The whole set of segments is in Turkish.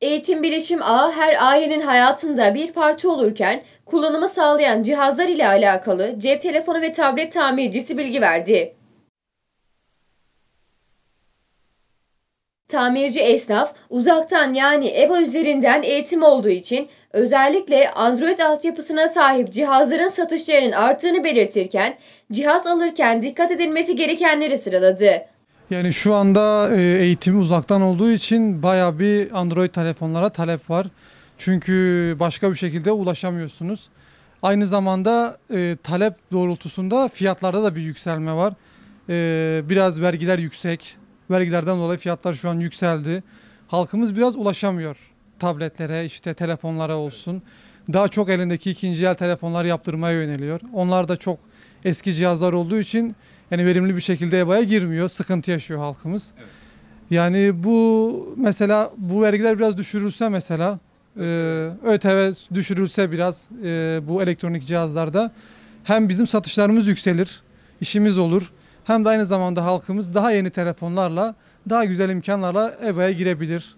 Eğitim bilişim ağı her ailenin hayatında bir parça olurken kullanımı sağlayan cihazlar ile alakalı cep telefonu ve tablet tamircisi bilgi verdi. Tamirci esnaf uzaktan yani EBA üzerinden eğitim olduğu için özellikle Android altyapısına sahip cihazların satışlarının arttığını belirtirken cihaz alırken dikkat edilmesi gerekenleri sıraladı. Yani şu anda e, eğitim uzaktan olduğu için baya bir Android telefonlara talep var. Çünkü başka bir şekilde ulaşamıyorsunuz. Aynı zamanda e, talep doğrultusunda fiyatlarda da bir yükselme var. E, biraz vergiler yüksek. Vergilerden dolayı fiyatlar şu an yükseldi. Halkımız biraz ulaşamıyor tabletlere, işte telefonlara olsun. Daha çok elindeki ikinci el telefonlar yaptırmaya yöneliyor. Onlar da çok eski cihazlar olduğu için yani verimli bir şekilde EBA'ya girmiyor. Sıkıntı yaşıyor halkımız. Evet. Yani bu mesela bu vergiler biraz düşürülse mesela e, ÖTV düşürülse biraz e, bu elektronik cihazlarda hem bizim satışlarımız yükselir, işimiz olur. Hem de aynı zamanda halkımız daha yeni telefonlarla, daha güzel imkanlarla EBA'ya girebilir.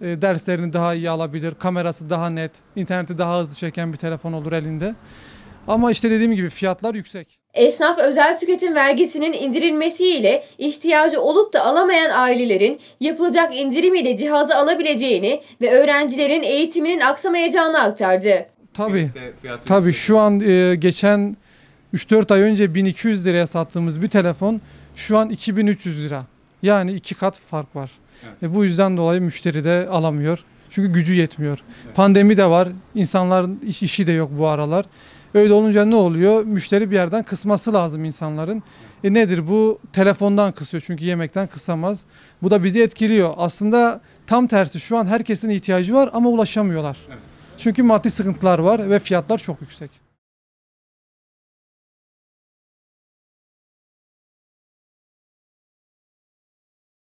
Evet. E, derslerini daha iyi alabilir, kamerası daha net, interneti daha hızlı çeken bir telefon olur elinde. Ama işte dediğim gibi fiyatlar yüksek. Esnaf özel tüketim vergisinin indirilmesiyle ihtiyacı olup da alamayan ailelerin yapılacak indirim ile cihazı alabileceğini ve öğrencilerin eğitiminin aksamayacağını aktardı. Tabii. Tabii şu an e, geçen 3-4 ay önce 1200 liraya sattığımız bir telefon şu an 2300 lira. Yani iki kat fark var. Evet. E, bu yüzden dolayı müşteri de alamıyor. Çünkü gücü yetmiyor. Evet. Pandemi de var. İnsanların iş, işi de yok bu aralar. Öyle olunca ne oluyor? Müşteri bir yerden kısması lazım insanların. E nedir bu? Telefondan kısıyor çünkü yemekten kısamaz. Bu da bizi etkiliyor. Aslında tam tersi şu an herkesin ihtiyacı var ama ulaşamıyorlar. Evet. Çünkü maddi sıkıntılar var ve fiyatlar çok yüksek.